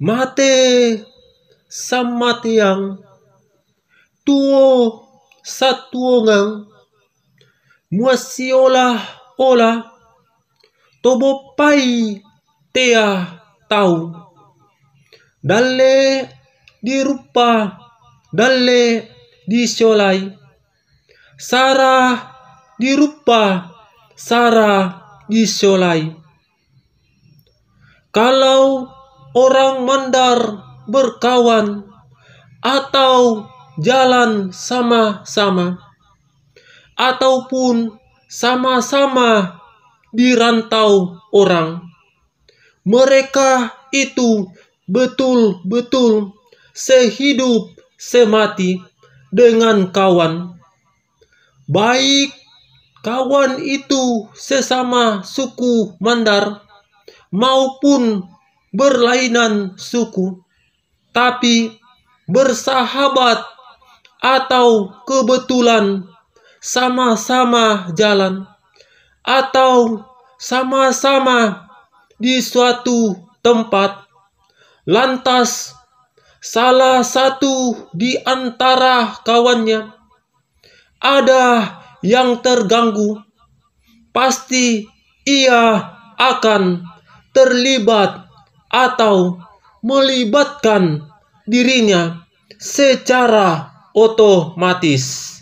mate sammate yang tuo ngang muasiola ola tobo pai tea tau Dale dirupa, rupa dalle di sara di sara di kalau orang mandar berkawan atau jalan sama-sama ataupun sama-sama dirantau orang. Mereka itu betul-betul sehidup semati dengan kawan. Baik kawan itu sesama suku Mandar maupun berlainan suku, tapi bersahabat atau kebetulan sama-sama jalan atau sama-sama di suatu tempat. Lantas, salah satu di antara kawannya ada yang terganggu, pasti ia akan terlibat atau melibatkan dirinya secara otomatis.